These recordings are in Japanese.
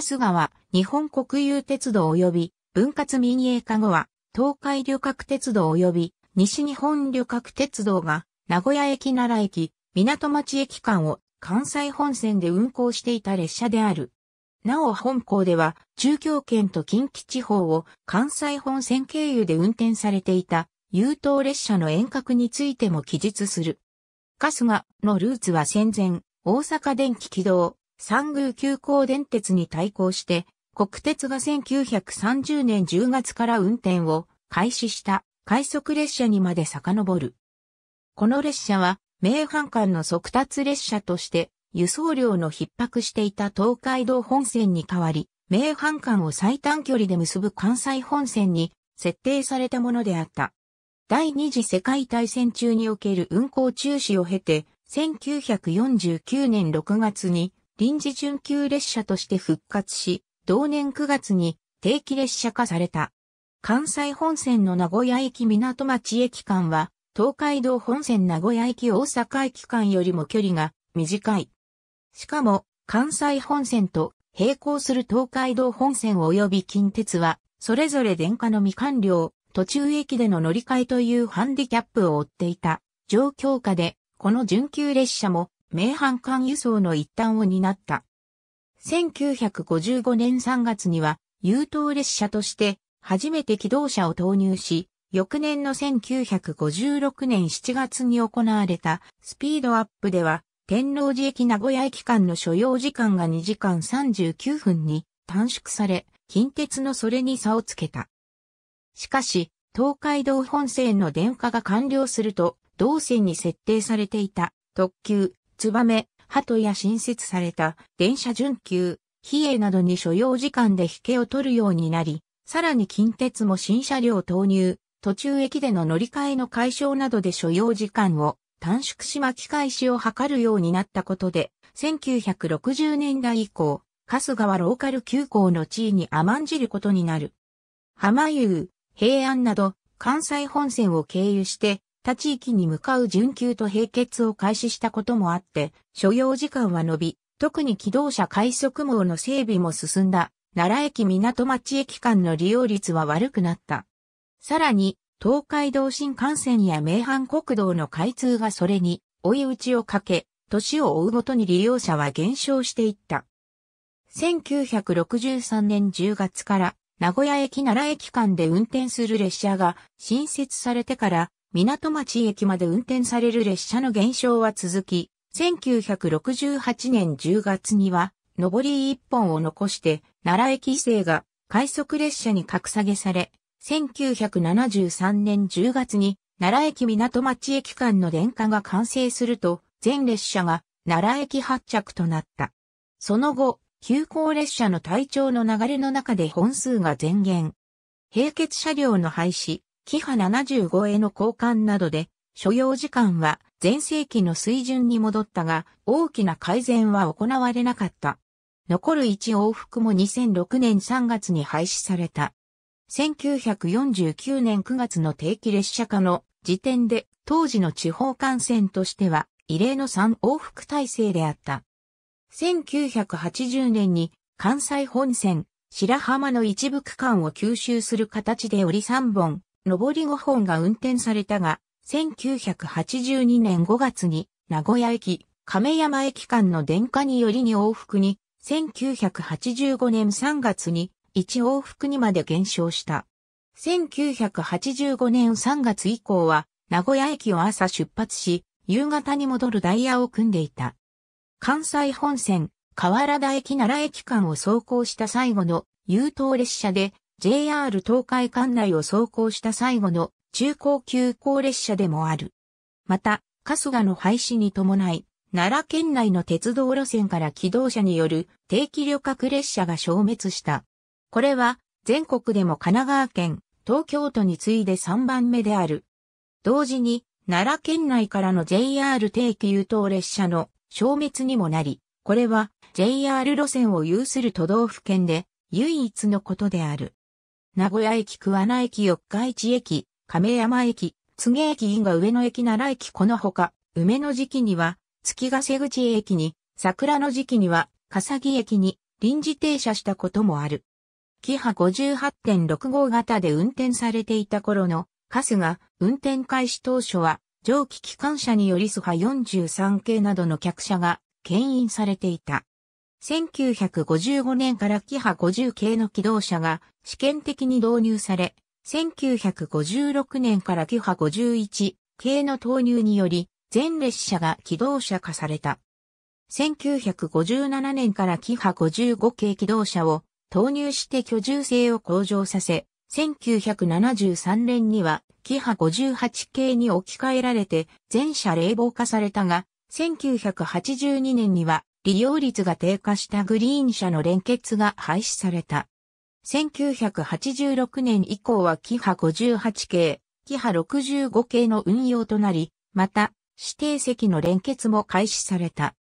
春日は日本国有鉄道及び分割民営化後は東海旅客鉄道及び西日本旅客鉄道が名古屋駅奈良駅、港町駅間を関西本線で運行していた列車である。なお本校では中京圏と近畿地方を関西本線経由で運転されていた優等列車の遠隔についても記述する。春日のルーツは戦前、大阪電気軌道、三宮急行電鉄に対抗して、国鉄が1930年10月から運転を開始した快速列車にまで遡る。この列車は、名阪間の速達列車として、輸送量の逼迫していた東海道本線に代わり、名阪間を最短距離で結ぶ関西本線に設定されたものであった。第二次世界大戦中における運行中止を経て、1949年6月に臨時準急列車として復活し、同年9月に定期列車化された。関西本線の名古屋駅港町駅間は、東海道本線名古屋駅大阪駅間よりも距離が短い。しかも、関西本線と並行する東海道本線及び近鉄は、それぞれ電化の未完了、途中駅での乗り換えというハンディキャップを追っていた。状況下で、この準急列車も名阪間輸送の一端を担った。1955年3月には、優等列車として初めて機動車を投入し、翌年の1956年7月に行われたスピードアップでは、天王寺駅名古屋駅間の所要時間が2時間39分に短縮され、近鉄のそれに差をつけた。しかし、東海道本線の電化が完了すると、同線に設定されていた特急ツバメ、鳩や新設された電車準急、比叡などに所要時間で引けを取るようになり、さらに近鉄も新車両投入、途中駅での乗り換えの解消などで所要時間を短縮し巻き返しを図るようになったことで、1960年代以降、春日はローカル急行の地位に甘んじることになる。浜湯、平安など関西本線を経由して他地域に向かう準急と並結を開始したこともあって、所要時間は延び、特に機動車快速網の整備も進んだ、奈良駅港町駅間の利用率は悪くなった。さらに、東海道新幹線や名阪国道の開通がそれに追い打ちをかけ、年を追うごとに利用者は減少していった。1963年10月から名古屋駅奈良駅間で運転する列車が新設されてから港町駅まで運転される列車の減少は続き、1968年10月には、上り一本を残して、奈良駅伊勢が快速列車に格下げされ、1973年10月に、奈良駅港町駅間の電化が完成すると、全列車が奈良駅発着となった。その後、急行列車の体調の流れの中で本数が前減。並結車両の廃止、キハ75への交換などで、所要時間は前世紀の水準に戻ったが、大きな改善は行われなかった。残る1往復も2006年3月に廃止された。1949年9月の定期列車化の時点で、当時の地方幹線としては、異例の3往復体制であった。1980年に関西本線、白浜の一部区間を吸収する形で折り3本、上り5本が運転されたが、1982年5月に名古屋駅、亀山駅間の電化によりに往復に、1985年3月に1往復にまで減少した。1985年3月以降は、名古屋駅を朝出発し、夕方に戻るダイヤを組んでいた。関西本線、河原田駅奈良駅間を走行した最後の優等列車で JR 東海管内を走行した最後の中高級高列車でもある。また、春日の廃止に伴い、奈良県内の鉄道路線から機動車による定期旅客列車が消滅した。これは全国でも神奈川県、東京都に次いで3番目である。同時に奈良県内からの JR 定期優等列車の消滅にもなり、これは JR 路線を有する都道府県で唯一のことである。名古屋駅桑名駅四日市駅、亀山駅、津芸駅因河上野駅奈良駅このほか、梅の時期には、月ヶ瀬口駅に、桜の時期には、笠木駅に臨時停車したこともある。キハ58.65型で運転されていた頃のカスが運転開始当初は蒸気機関車によりスハ43系などの客車が牽引されていた。1955年からキハ50系の機動車が試験的に導入され、1956年からキハ51系の投入により、全列車が機動車化された。1957年からキハ55系機動車を投入して居住性を向上させ、1973年にはキハ58系に置き換えられて全車冷房化されたが、1982年には利用率が低下したグリーン車の連結が廃止された。1986年以降はキハ58系、キハ65系の運用となり、また、指定席の連結も開始された。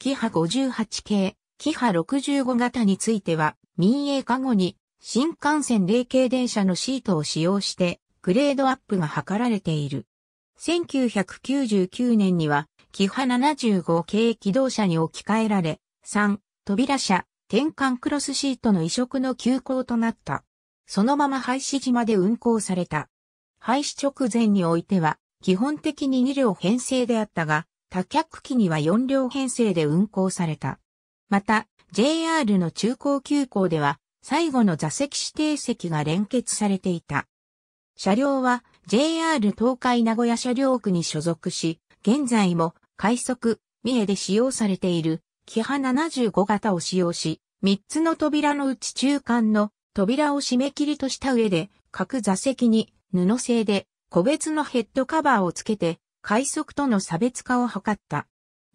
キハ58系、キハ65型については、民営化後に、新幹線霊系電車のシートを使用して、グレードアップが図られている。1999年には、キハ75系機動車に置き換えられ、3、扉車、転換クロスシートの移植の休校となった。そのまま廃止時まで運行された。廃止直前においては、基本的に2両編成であったが、多脚機には4両編成で運行された。また、JR の中高急行では、最後の座席指定席が連結されていた。車両は JR 東海名古屋車両区に所属し、現在も快速、三重で使用されている、キハ75型を使用し、3つの扉のうち中間の扉を締め切りとした上で、各座席に布製で個別のヘッドカバーをつけて、快速との差別化を図った。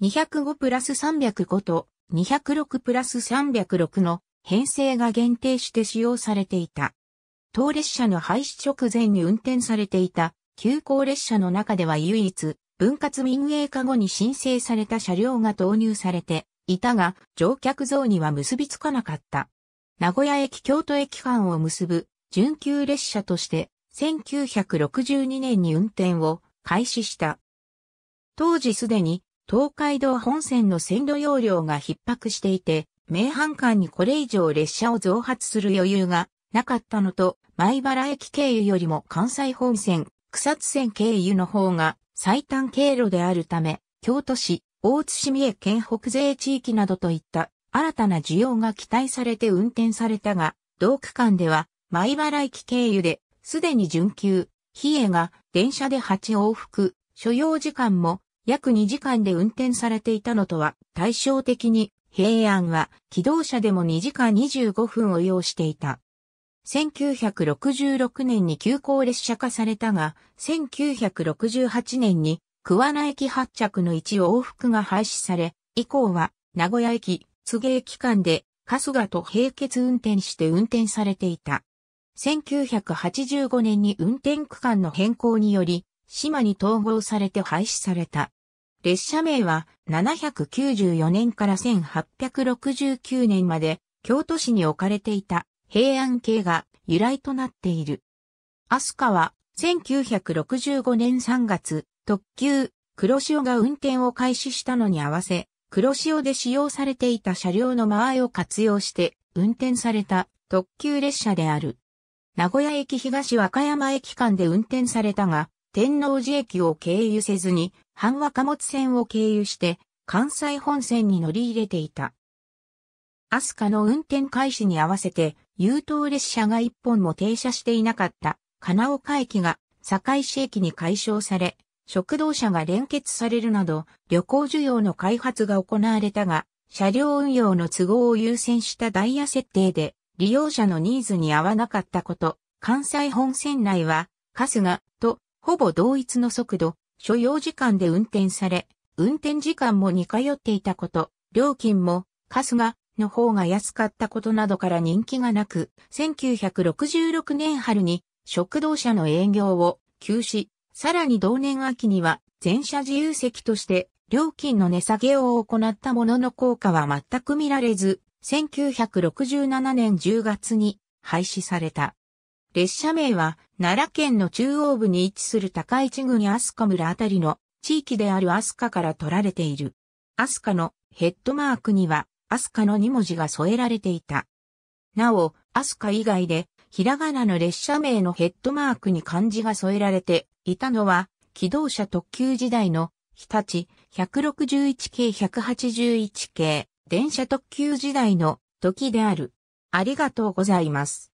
205プラス305と206プラス306の編成が限定して使用されていた。当列車の廃止直前に運転されていた急行列車の中では唯一分割民営化後に申請された車両が導入されていたが、乗客像には結びつかなかった。名古屋駅京都駅間を結ぶ準急列車として、1962年に運転を開始した。当時すでに東海道本線の線路容量が逼迫していて、名阪間にこれ以上列車を増発する余裕がなかったのと、米原駅経由よりも関西本線、草津線経由の方が最短経路であるため、京都市、大津市三重県北西地域などといった新たな需要が期待されて運転されたが、同区間では、米原駅経由で、すでに準急、比叡が電車で8往復、所要時間も約2時間で運転されていたのとは対照的に、平安は機動車でも2時間25分を要していた。1966年に急行列車化されたが、1968年に桑名駅発着の一往復が廃止され、以降は名古屋駅、津芸駅間で春日と並結運転して運転されていた。1985年に運転区間の変更により、島に統合されて廃止された。列車名は794年から1869年まで京都市に置かれていた平安系が由来となっている。アスカは1965年3月、特急、黒潮が運転を開始したのに合わせ、黒潮で使用されていた車両の間合いを活用して運転された特急列車である。名古屋駅東和歌山駅間で運転されたが、天王寺駅を経由せずに、半和貨物線を経由して、関西本線に乗り入れていた。アスカの運転開始に合わせて、優等列車が一本も停車していなかった、金岡駅が堺市駅に改称され、食堂車が連結されるなど、旅行需要の開発が行われたが、車両運用の都合を優先したダイヤ設定で、利用者のニーズに合わなかったこと、関西本線内は、春日とほぼ同一の速度、所要時間で運転され、運転時間も似通っていたこと、料金も、春日の方が安かったことなどから人気がなく、1966年春に食堂車の営業を休止、さらに同年秋には全車自由席として料金の値下げを行ったものの効果は全く見られず、1967年10月に廃止された。列車名は奈良県の中央部に位置する高市郡スカ村あたりの地域であるアスカから取られている。アスカのヘッドマークにはアスカの2文字が添えられていた。なお、アスカ以外で、ひらがなの列車名のヘッドマークに漢字が添えられていたのは、機動車特急時代の日立161系181系電車特急時代の時である。ありがとうございます。